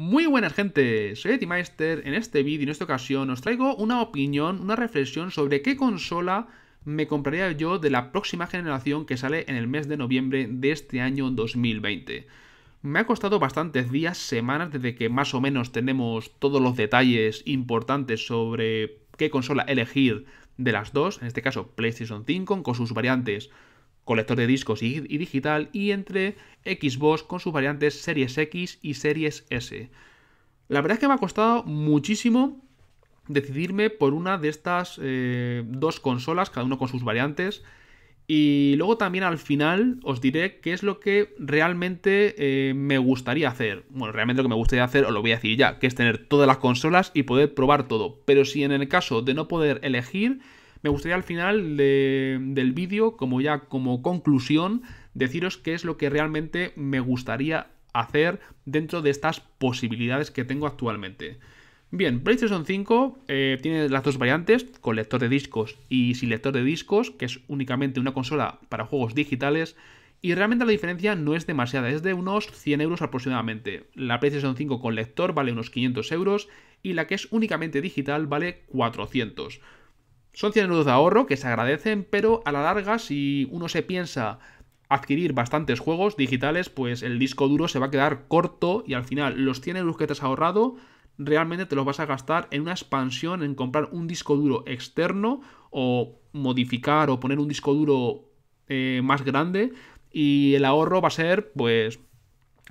Muy buenas gente, soy Meister. en este vídeo, en esta ocasión, os traigo una opinión, una reflexión sobre qué consola me compraría yo de la próxima generación que sale en el mes de noviembre de este año 2020. Me ha costado bastantes días, semanas, desde que más o menos tenemos todos los detalles importantes sobre qué consola elegir de las dos, en este caso PlayStation 5, con sus variantes colector de discos y, digital, y entre Xbox con sus variantes Series X y Series S. La verdad es que me ha costado muchísimo decidirme por una de estas eh, dos consolas, cada uno con sus variantes. Y luego también al final os diré qué es lo que realmente eh, me gustaría hacer. Bueno, realmente lo que me gustaría hacer, os lo voy a decir ya, que es tener todas las consolas y poder probar todo. Pero si en el caso de no poder elegir, me gustaría al final del vídeo, como ya como conclusión, deciros qué es lo que realmente me gustaría hacer dentro de estas posibilidades que tengo actualmente. Bien, PlayStation 5 eh, tiene las dos variantes, con lector de discos y sin lector de discos, que es únicamente una consola para juegos digitales. Y realmente la diferencia no es demasiada, es de unos 100 euros aproximadamente. La PlayStation 5 con lector vale unos 500 euros y la que es únicamente digital vale 400. Son 100 euros de ahorro que se agradecen, pero a la larga, si uno se piensa adquirir bastantes juegos digitales, pues el disco duro se va a quedar corto y al final los 100 euros que te has ahorrado realmente te los vas a gastar en una expansión, en comprar un disco duro externo o modificar o poner un disco duro eh, más grande y el ahorro va a ser pues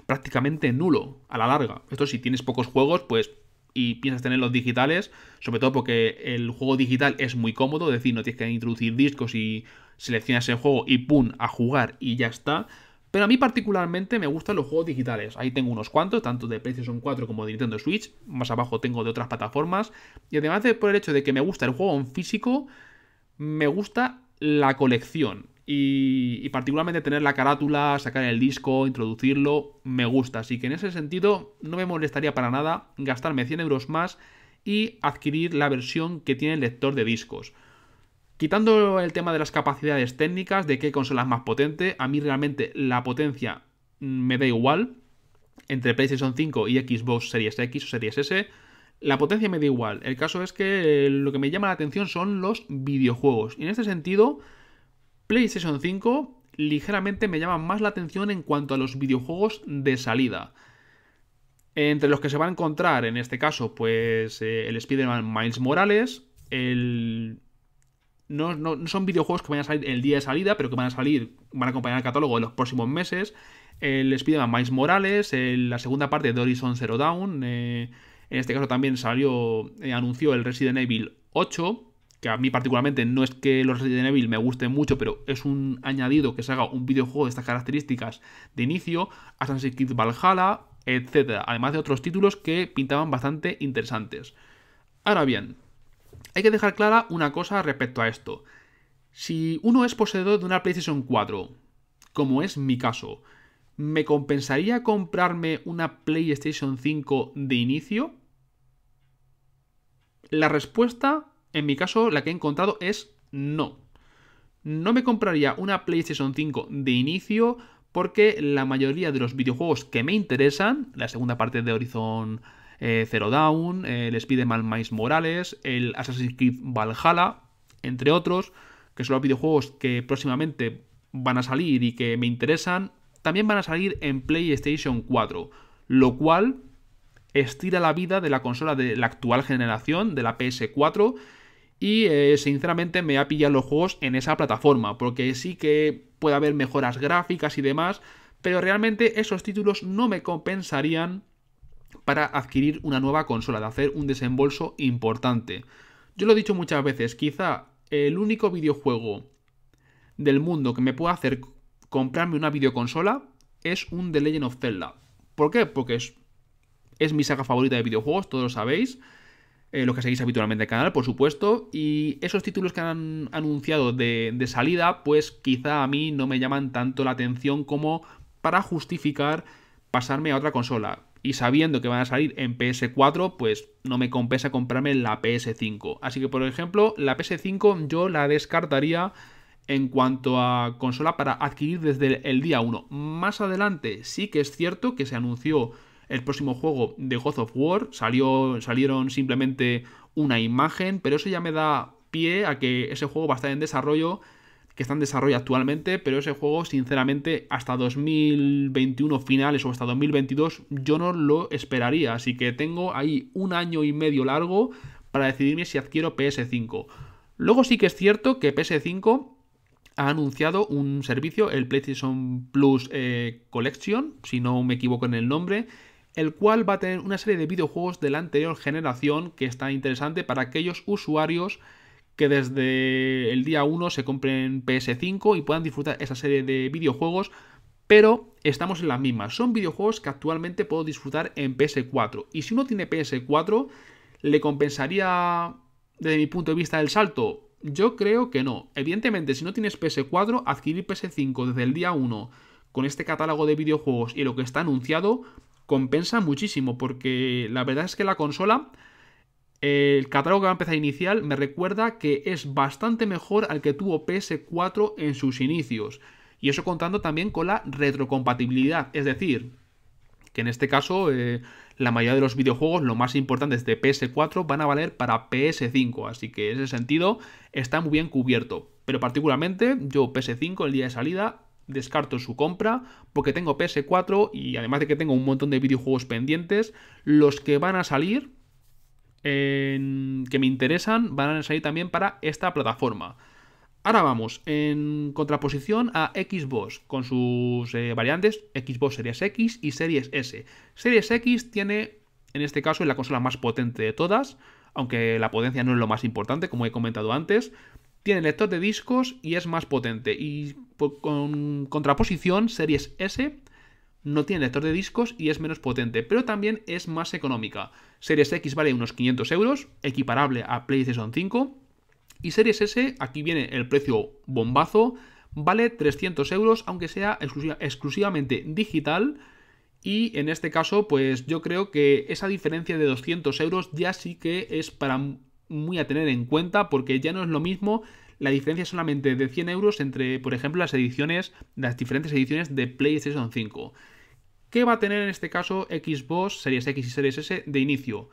prácticamente nulo a la larga. Esto si tienes pocos juegos, pues y piensas tener los digitales, sobre todo porque el juego digital es muy cómodo, es decir, no tienes que introducir discos y seleccionas el juego y pum, a jugar y ya está. Pero a mí particularmente me gustan los juegos digitales. Ahí tengo unos cuantos, tanto de PlayStation 4 como de Nintendo Switch. Más abajo tengo de otras plataformas. Y además de por el hecho de que me gusta el juego en físico, me gusta la colección y, particularmente tener la carátula, sacar el disco, introducirlo, me gusta. Así que en ese sentido no me molestaría para nada gastarme 100 euros más y adquirir la versión que tiene el lector de discos. Quitando el tema de las capacidades técnicas, de qué consola es más potente, a mí realmente la potencia mm, me da igual entre PlayStation 5 y Xbox Series X o Series S. La potencia me da igual. El caso es que eh, lo que me llama la atención son los videojuegos. Y en este sentido, PlayStation 5 ligeramente me llama más la atención en cuanto a los videojuegos de salida. Entre los que se va a encontrar, en este caso, pues eh, el Spider-Man Miles Morales, el... No, son videojuegos que van a salir el día de salida, pero que van a salir, van a acompañar el catálogo en los próximos meses. El Spider-Man Miles Morales, la segunda parte de Horizon Zero Dawn, eh, en este caso también salió, eh, anunció el Resident Evil 8, que a mí particularmente no es que los Resident Evil me gusten mucho, pero es un añadido que se haga un videojuego de estas características de inicio, Assassin's Creed Valhalla, etc. Además de otros títulos que pintaban bastante interesantes. Ahora bien, hay que dejar clara una cosa respecto a esto. Si uno es poseedor de una PlayStation 4, como es mi caso, ¿me compensaría comprarme una PlayStation 5 de inicio? La respuesta en mi caso, la que he encontrado es no. No me compraría una PlayStation 5 de inicio porque la mayoría de los videojuegos que me interesan, la segunda parte de Horizon eh, Zero Dawn, el Spider-Man Morales, el Assassin's Creed Valhalla, entre otros, que son los videojuegos que próximamente van a salir y que me interesan, también van a salir en PlayStation 4, lo cual estira la vida de la consola de la actual generación, de la PS4. Y eh, sinceramente me ha pillado los juegos en esa plataforma, porque sí que puede haber mejoras gráficas y demás, pero realmente esos títulos no me compensarían para adquirir una nueva consola, de hacer un desembolso importante. Yo lo he dicho muchas veces, quizá el único videojuego del mundo que me pueda hacer comprarme una videoconsola es un The Legend of Zelda. ¿Por qué? Porque es es mi saga favorita de videojuegos, todos lo sabéis. Lo eh, los que seguís habitualmente el canal, por supuesto. Y esos títulos que han anunciado de, de salida, pues quizá a mí no me llaman tanto la atención como para justificar pasarme a otra consola. Y sabiendo que van a salir en PS4, pues no me compensa comprarme la PS5. Así que, por ejemplo, la PS5 yo la descartaría en cuanto a consola para adquirir desde el día 1. Más adelante sí que es cierto que se anunció el próximo juego de God of War. Salió, salieron simplemente una imagen, pero eso ya me da pie a que ese juego va a estar en desarrollo, que está en desarrollo actualmente, pero ese juego sinceramente hasta 2021 finales o hasta 2022 yo no lo esperaría, así que tengo ahí un año y medio largo para decidirme si adquiero PS5. Luego sí que es cierto que PS5 ha anunciado un servicio, el PlayStation Plus eh, Collection, si no me equivoco en el nombre, el cual va a tener una serie de videojuegos de la anterior generación que está interesante para aquellos usuarios que desde el día 1 se compren PS5 y puedan disfrutar esa serie de videojuegos, pero estamos en las mismas. Son videojuegos que actualmente puedo disfrutar en PS4. Y si uno tiene PS4, ¿le compensaría desde mi punto de vista el salto? Yo creo que no. Evidentemente, si no tienes PS4, adquirir PS5 desde el día 1 con este catálogo de videojuegos y lo que está anunciado compensa muchísimo, porque la verdad es que la consola, el catálogo que va a empezar inicial, me recuerda que es bastante mejor al que tuvo PS4 en sus inicios. Y eso contando también con la retrocompatibilidad, es decir, que en este caso eh, la mayoría de los videojuegos, lo más importantes de PS4, van a valer para PS5, así que en ese sentido está muy bien cubierto. Pero particularmente yo PS5 el día de salida descarto su compra porque tengo PS4 y además de que tengo un montón de videojuegos pendientes, los que van a salir que me interesan van a salir también para esta plataforma. Ahora vamos en contraposición a Xbox con sus eh, variantes Xbox Series X y Series S. Series X tiene en este caso la consola más potente de todas, aunque la potencia no es lo más importante como he comentado antes, tiene lector de discos y es más potente. Y pues, con contraposición, Series S no tiene lector de discos y es menos potente, pero también es más económica. Series X vale unos 500 euros, equiparable a PlayStation 5. Y Series S, aquí viene el precio bombazo, vale 300 euros, aunque sea exclusivamente digital. Y en este caso, pues yo creo que esa diferencia de 200 euros ya sí que es para muy a tener en cuenta porque ya no es lo mismo la diferencia solamente de 100 euros entre, por ejemplo, las ediciones, las diferentes ediciones de PlayStation 5. ¿Qué va a tener en este caso Xbox Series X y Series S de inicio?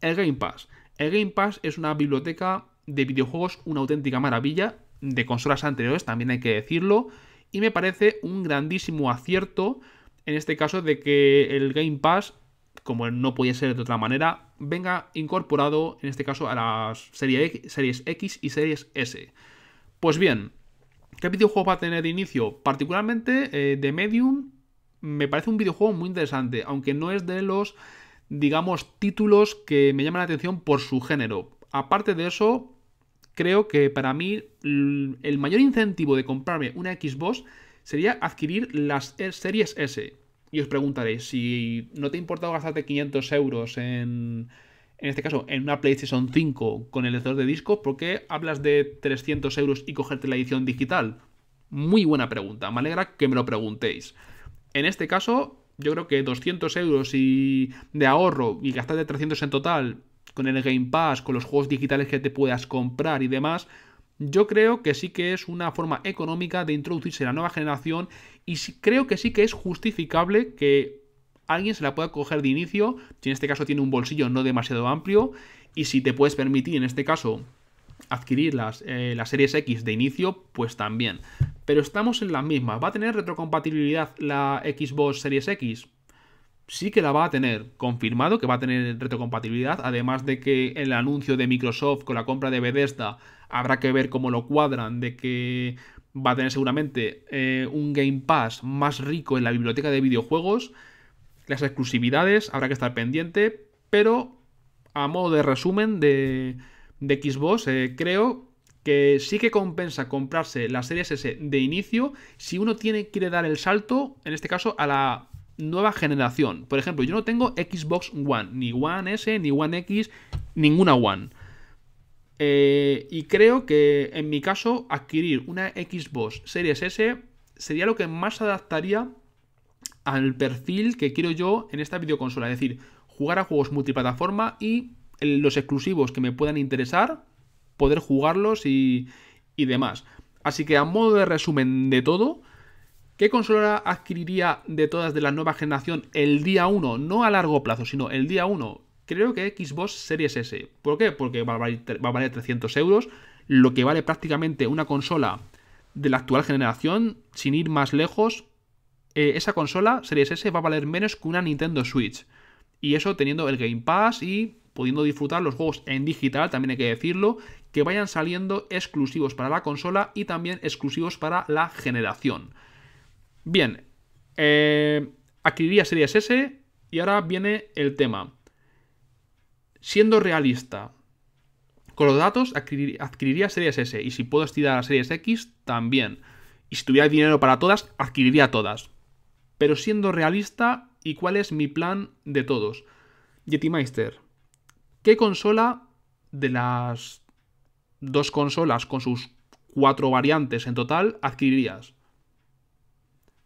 El Game Pass. El Game Pass es una biblioteca de videojuegos, una auténtica maravilla, de consolas anteriores también hay que decirlo, y me parece un grandísimo acierto en este caso de que el Game Pass como no podía ser de otra manera, venga incorporado en este caso a las series X y series S. Pues bien, ¿qué videojuego va a tener de inicio? Particularmente eh, The de Medium, me parece un videojuego muy interesante, aunque no es de los, digamos, títulos que me llaman la atención por su género. Aparte de eso, creo que para mí el mayor incentivo de comprarme una Xbox sería adquirir las eh, series S y os preguntaré si no te ha importado gastarte 500 euros en, en este caso, en una PlayStation 5 con el lector de discos, ¿por qué hablas de 300 euros y cogerte la edición digital? Muy buena pregunta, me alegra que me lo preguntéis. En este caso, yo creo que 200 euros y de ahorro y gastar de 300 en total con el Game Pass, con los juegos digitales que te puedas comprar y demás, yo creo que sí que es una forma económica de introducirse en la nueva generación y creo que sí que es justificable que alguien se la pueda coger de inicio, si en este caso tiene un bolsillo no demasiado amplio, y si te puedes permitir en este caso adquirir eh, la series X de inicio, pues también. Pero estamos en la misma. ¿Va a tener retrocompatibilidad la Xbox Series X? sí que la va a tener. Confirmado que va a tener retrocompatibilidad, además de que el anuncio de Microsoft con la compra de Bethesda habrá que ver cómo lo cuadran, de que va a tener seguramente eh, un Game Pass más rico en la biblioteca de videojuegos, las exclusividades, habrá que estar pendiente, pero a modo de resumen de, Xbox, eh, creo que sí que compensa comprarse la Series S de inicio si uno tiene, quiere dar el salto, en este caso, a la nueva generación. Por ejemplo, yo no tengo Xbox One, ni One S, ni One X, ninguna One. Eh, y creo que en mi caso adquirir una Xbox Series S sería lo que más adaptaría al perfil que quiero yo en esta videoconsola. Es decir, jugar a juegos multiplataforma y los exclusivos que me puedan interesar, poder jugarlos y, y demás. Así que a modo de resumen de todo, ¿Qué consola adquiriría de todas de la nueva generación el día 1? No a largo plazo, sino el día 1 creo que Xbox Series S. ¿Por qué? Porque va a valer, 300 euros, lo que vale prácticamente una consola de la actual generación, sin ir más lejos, eh, esa consola Series S va a valer menos que una Nintendo Switch. Y eso teniendo el Game Pass y pudiendo disfrutar los juegos en digital, también hay que decirlo, que vayan saliendo exclusivos para la consola y también exclusivos para la generación. Bien, eh, adquiriría Series S y ahora viene el tema. Siendo realista, con los datos adquiriría series S y si puedo estirar a series X, también. Y si tuviera dinero para todas, adquiriría todas. Pero siendo realista, ¿y cuál es mi plan de todos? Yetimeister, ¿qué consola de las dos consolas con sus cuatro variantes en total adquirirías?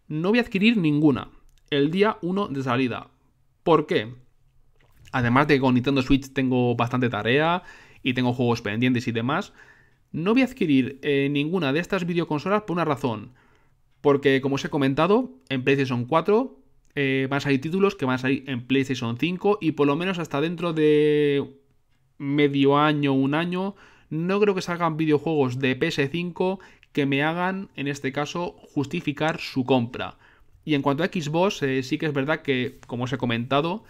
No voy a adquirir ninguna el día 1 de salida. ¿Por qué? Además de que con Nintendo Switch tengo bastante tarea y tengo juegos pendientes y demás, no voy a adquirir eh, ninguna de estas videoconsolas por una razón. Porque, como os he comentado, en PlayStation 4 eh, van a salir títulos que van a salir en PlayStation 5 y por lo menos hasta dentro de medio año, un año, no creo que salgan videojuegos de PS5 que me hagan, en este caso, justificar su compra. Y en cuanto a Xbox, eh, sí que es verdad que, como os he comentado,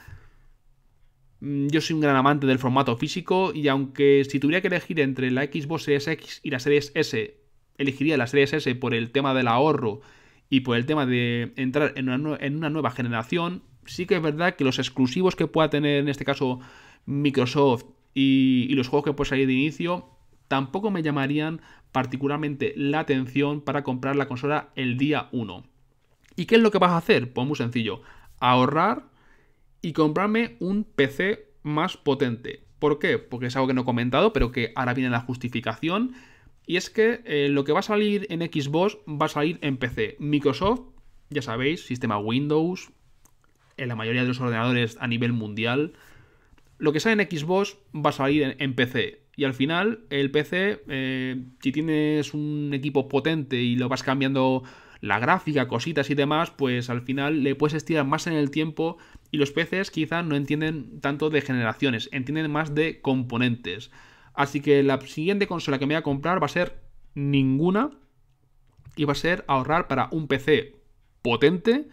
Mm, yo soy un gran amante del formato físico y aunque si tuviera que elegir entre la Xbox Series X y la Series S, elegiría la Series S por el tema del ahorro y por el tema de entrar en una, nueva generación, sí que es verdad que los exclusivos que pueda tener en este caso Microsoft y, y los juegos que puede salir de inicio tampoco me llamarían particularmente la atención para comprar la consola el día 1. ¿Y qué es lo que vas a hacer? Pues muy sencillo, ahorrar y comprarme un PC más potente. ¿Por qué? Porque es algo que no he comentado, pero que ahora viene la justificación. Y es que eh, lo que va a salir en Xbox va a salir en PC. Microsoft, ya sabéis, sistema Windows, en la mayoría de los ordenadores a nivel mundial. Lo que sale en Xbox va a salir en, PC. Y al final, el PC, eh, si tienes un equipo potente y lo vas cambiando la gráfica, cositas y demás, pues al final le puedes estirar más en el tiempo y los peces quizá no entienden tanto de generaciones, entienden más de componentes. Así que la siguiente consola que me voy a comprar va a ser ninguna y va a ser ahorrar para un PC potente.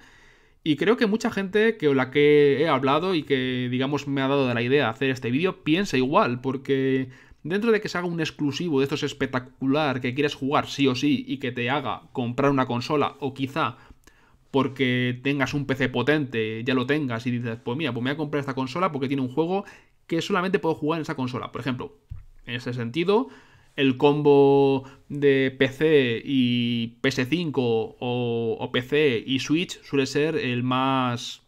Y creo que mucha gente que la que he hablado y que digamos me ha dado la idea de hacer este vídeo piensa igual, porque dentro de que se haga un exclusivo de estos espectacular que quieres jugar sí o sí y que te haga comprar una consola o quizá porque tengas un PC potente, ya lo tengas y dices, pues mira, pues me voy a comprar esta consola porque tiene un juego que solamente puedo jugar en esa consola. Por ejemplo, en ese sentido, el combo de PC y PS5 o, PC y Switch suele ser el más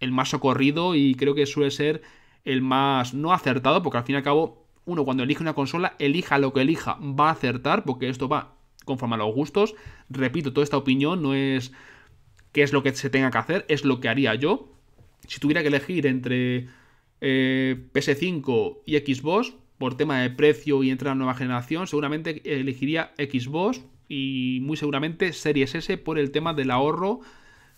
el más socorrido y creo que suele ser el más no acertado porque al fin y al cabo uno cuando elige una consola, elija lo que elija, va a acertar, porque esto va conforme a los gustos. Repito, toda esta opinión no es qué es lo que se tenga que hacer, es lo que haría yo. Si tuviera que elegir entre eh, PS5 y Xbox, por tema de precio y entrar a nueva generación, seguramente elegiría Xbox y muy seguramente Series S por el tema del ahorro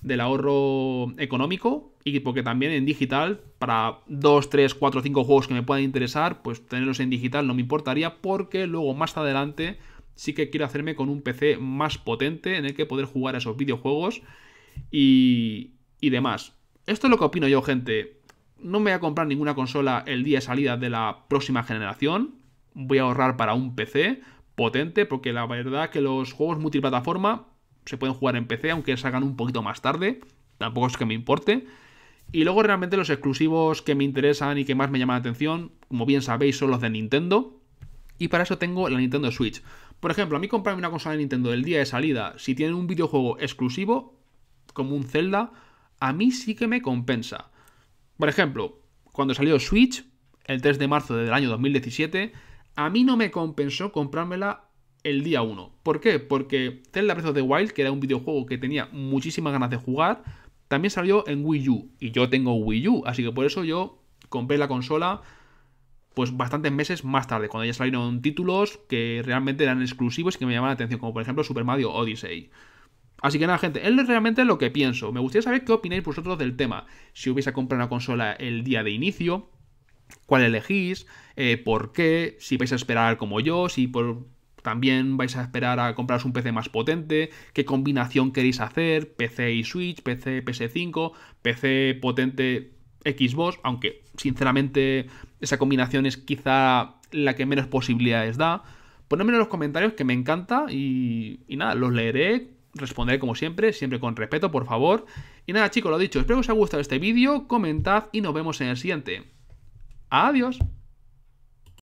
del ahorro económico y porque también en digital, para 2, 3, 4, 5 juegos que me puedan interesar, pues tenerlos en digital no me importaría porque luego más adelante sí que quiero hacerme con un PC más potente en el que poder jugar a esos videojuegos y, y demás. Esto es lo que opino yo, gente. No me voy a comprar ninguna consola el día de salida de la próxima generación. Voy a ahorrar para un PC potente porque la verdad que los juegos multiplataforma se pueden jugar en PC, aunque salgan un poquito más tarde. Tampoco es que me importe. Y luego realmente los exclusivos que me interesan y que más me llaman la atención, como bien sabéis, son los de Nintendo. Y para eso tengo la Nintendo Switch. Por ejemplo, a mí comprarme una consola de Nintendo del día de salida, si tienen un videojuego exclusivo, como un Zelda, a mí sí que me compensa. Por ejemplo, cuando salió Switch, el 3 de marzo del año 2017, a mí no me compensó comprármela el día 1. ¿Por qué? Porque Zelda Breath of the Wild, que era un videojuego que tenía muchísimas ganas de jugar, también salió en Wii U. Y yo tengo Wii U, así que por eso yo compré la consola pues bastantes meses más tarde, cuando ya salieron títulos que realmente eran exclusivos y que me llamaban la atención, como por ejemplo Super Mario Odyssey. Así que nada, gente, es realmente lo que pienso. Me gustaría saber qué opináis vosotros del tema. Si hubiese comprar una consola el día de inicio, cuál elegís, eh, por qué, si vais a esperar como yo, si por también vais a esperar a compraros un PC más potente, qué combinación queréis hacer, PC y Switch, PC, PS5, PC potente Xbox, aunque sinceramente esa combinación es quizá la que menos posibilidades da. Ponedme en los comentarios que me encanta y, y nada, los leeré, responderé como siempre, siempre con respeto, por favor. Y nada chicos, lo dicho, espero que os haya gustado este vídeo, comentad y nos vemos en el siguiente. Adiós.